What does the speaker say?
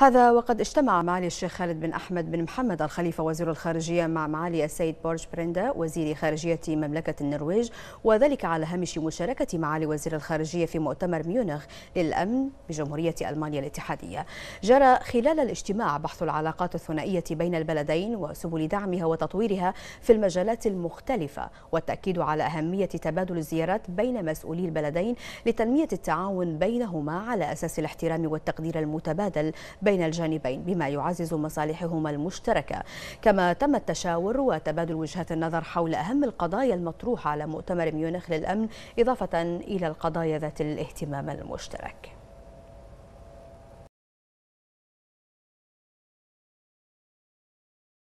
هذا وقد اجتمع معالي الشيخ خالد بن أحمد بن محمد الخليفة وزير الخارجية مع معالي السيد بورج بريندا وزير خارجية مملكة النرويج وذلك على هامش مشاركة معالي وزير الخارجية في مؤتمر ميونخ للأمن بجمهورية ألمانيا الاتحادية جرى خلال الاجتماع بحث العلاقات الثنائية بين البلدين وسبل دعمها وتطويرها في المجالات المختلفة والتأكيد على أهمية تبادل الزيارات بين مسؤولي البلدين لتنمية التعاون بينهما على أساس الاحترام والتقدير المتبادل بين بين الجانبين بما يعزز مصالحهما المشتركة كما تم التشاور وتبادل وجهات النظر حول أهم القضايا المطروحة على مؤتمر ميونخ للأمن إضافة إلى القضايا ذات الاهتمام المشترك